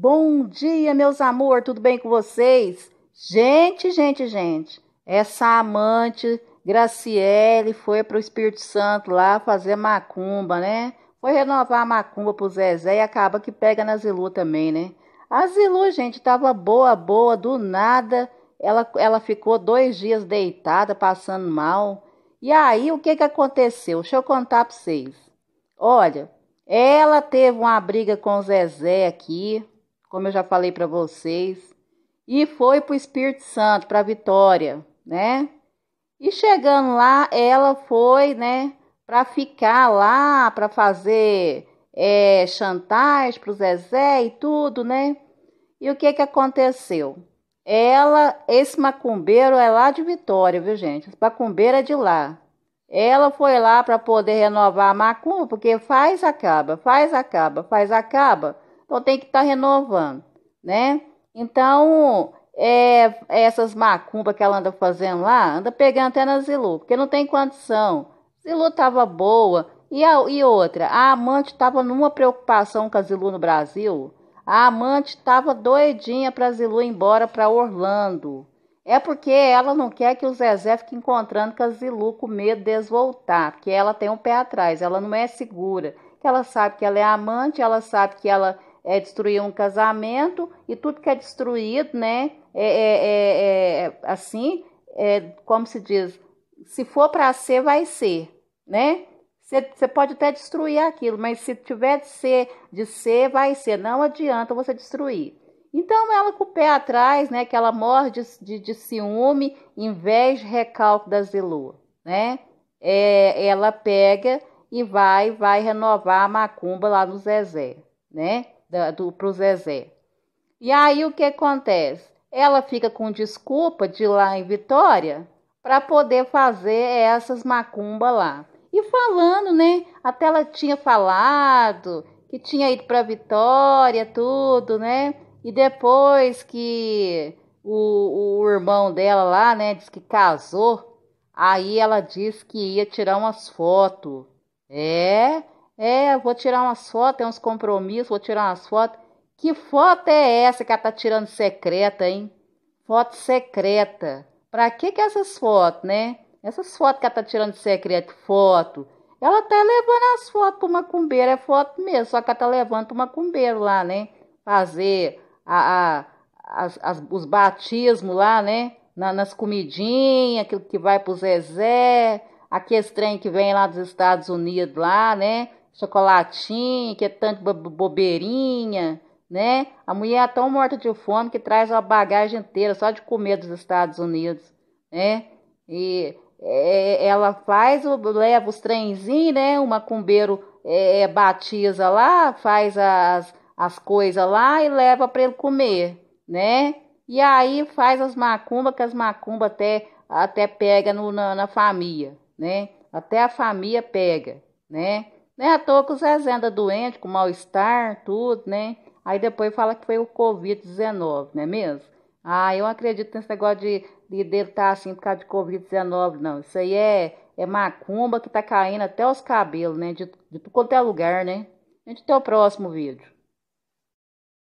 Bom dia, meus amor, tudo bem com vocês? Gente, gente, gente, essa amante Graciele foi para o Espírito Santo lá fazer macumba, né? Foi renovar a macumba pro Zezé e acaba que pega na Zilu também, né? A Zilu, gente, tava boa, boa, do nada. Ela, ela ficou dois dias deitada, passando mal. E aí, o que que aconteceu? Deixa eu contar para vocês. Olha, ela teve uma briga com o Zezé aqui, como eu já falei para vocês, e foi para o Espírito Santo, para Vitória, né? E chegando lá, ela foi, né, para ficar lá, para fazer é, chantagem para o Zezé e tudo, né? E o que que aconteceu? Ela, esse macumbeiro é lá de Vitória, viu, gente? Esse macumbeiro é de lá. Ela foi lá para poder renovar a macumba, porque faz, acaba, faz, acaba, faz, acaba. Então tem que estar tá renovando, né? Então, é, é essas macumbas que ela anda fazendo lá, anda pegando até na Zilu, porque não tem condição. Zilu tava boa. E, a, e outra, a amante tava numa preocupação com a Zilu no Brasil. A amante tava doidinha pra Zilu ir embora pra Orlando. É porque ela não quer que o Zezé fique encontrando com a Zilu com medo de voltar, porque ela tem um pé atrás, ela não é segura. Ela sabe que ela é amante, ela sabe que ela é, destruir um casamento e tudo que é destruído, né? É, é, é, é assim, é, como se diz, se for para ser, vai ser, né? Você pode até destruir aquilo, mas se tiver de ser, de ser, vai ser. Não adianta você destruir. Então ela com o pé atrás, né? Que ela morre de, de, de ciúme, de recalque da Zilu, né? É, ela pega e vai, vai renovar a macumba lá no Zezé né? Da, do, pro Zezé. E aí o que acontece? Ela fica com desculpa de ir lá em Vitória para poder fazer essas macumba lá. E falando, né? Até ela tinha falado que tinha ido para Vitória, tudo, né? E depois que o, o irmão dela lá, né, diz que casou, aí ela disse que ia tirar umas fotos. É, é, vou tirar umas fotos, tem é uns compromissos, vou tirar umas fotos. Que foto é essa que ela tá tirando secreta, hein? Foto secreta. Pra que que é essas fotos, né? Essas fotos que ela tá tirando secreta, foto. Ela tá levando as fotos pro macumbeiro, é foto mesmo, só que ela tá levando pro macumbeiro lá, né? Fazer a, a, as, as, os batismos lá, né? Na, nas comidinhas, aquilo que vai pro Zezé, aquele trem que vem lá dos Estados Unidos lá, né? chocolatinho, que é tanto bobeirinha, né? A mulher é tão morta de fome que traz uma bagagem inteira só de comer dos Estados Unidos, né? E é, ela faz, leva os trenzinhos, né? O macumbeiro é, é, batiza lá, faz as, as coisas lá e leva para ele comer, né? E aí faz as macumbas, que as macumbas até, até pega no, na, na família, né? Até a família pega, né? né à toa que o Zezé anda doente, com mal-estar, tudo, né? Aí depois fala que foi o Covid-19, não é mesmo? Ah, eu acredito nesse negócio de líder tá assim por causa de Covid-19, não. Isso aí é, é macumba que tá caindo até os cabelos, né? De, de quanto é lugar, né? A gente até o próximo vídeo.